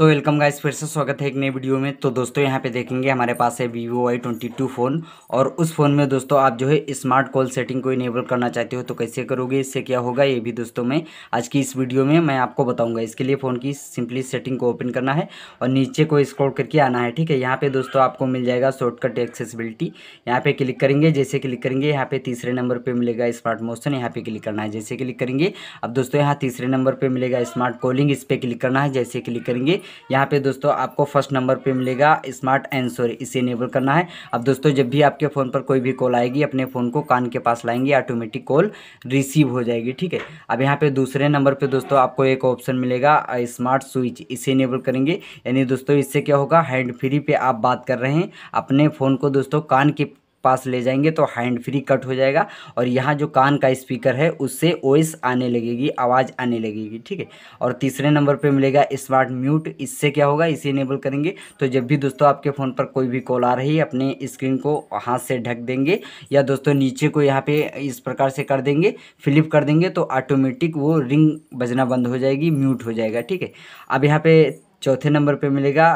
तो welcome guys फिर से स्वागत है एक नई वीडियो में तो दोस्तों यहाँ पे देखेंगे हमारे पास है Vivo Y twenty two phone और उस फ़ोन में दोस्तों आप जो है स्मार्ट कॉल सेटिंग को इनेबल करना चाहते हो तो कैसे करोगे इससे क्या होगा ये भी दोस्तों मैं आज की इस वीडियो में मैं आपको बताऊंगा इसके लिए फ़ोन की सिंपली सेटिंग को ओपन करना है और नीचे को स्क्रॉल करके आना है ठीक है यहाँ पर दोस्तों आपको मिल जाएगा शॉर्टकट एक्सेसिबिलिटी यहाँ पर क्लिक करेंगे जैसे क्लिक करेंगे यहाँ पर तीसरे नंबर पर मिलेगा स्मार्ट मोशन यहाँ पर क्लिक करना है जैसे क्लिक करेंगे अब दोस्तों यहाँ तीसरे नंबर पर मिलेगा स्मार्ट कॉलिंग इस पर क्लिक करना है जैसे क्लिक करेंगे यहाँ पे दोस्तों आपको फर्स्ट नंबर पे मिलेगा स्मार्ट एंसोर इसे इनेबल करना है अब दोस्तों जब भी आपके फ़ोन पर कोई भी कॉल आएगी अपने फ़ोन को कान के पास लाएंगे ऑटोमेटिक कॉल रिसीव हो जाएगी ठीक है अब यहाँ पर दूसरे नंबर पर दोस्तों आपको एक ऑप्शन मिलेगा स्मार्ट स्विच इसे इनेबल करेंगे यानी दोस्तों इससे क्या होगा हैंड फ्री पर आप बात कर रहे हैं अपने फ़ोन को दोस्तों कान के पास ले जाएंगे तो हैंड फ्री कट हो जाएगा और यहाँ जो कान का स्पीकर है उससे वॉइस आने लगेगी आवाज़ आने लगेगी ठीक है और तीसरे नंबर पे मिलेगा स्मार्ट म्यूट इससे क्या होगा इसे इनेबल करेंगे तो जब भी दोस्तों आपके फ़ोन पर कोई भी कॉल आ रही है अपने स्क्रीन को हाथ से ढक देंगे या दोस्तों नीचे को यहाँ पर इस प्रकार से कर देंगे फ्लिप कर देंगे तो ऑटोमेटिक वो रिंग बजना बंद हो जाएगी म्यूट हो जाएगा ठीक है अब यहाँ पर चौथे नंबर पे मिलेगा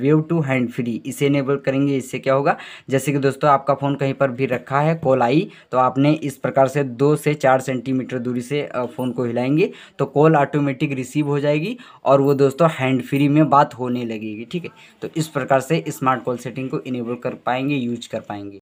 वेव टू हैंड फ्री इसे इनेबल करेंगे इससे क्या होगा जैसे कि दोस्तों आपका फ़ोन कहीं पर भी रखा है कॉल आई तो आपने इस प्रकार से दो से चार सेंटीमीटर दूरी से फ़ोन को हिलाएंगे तो कॉल ऑटोमेटिक रिसीव हो जाएगी और वो दोस्तों हैंड फ्री में बात होने लगेगी ठीक है तो इस प्रकार से स्मार्ट कॉल सेटिंग को इनेबल कर पाएंगे यूज कर पाएंगे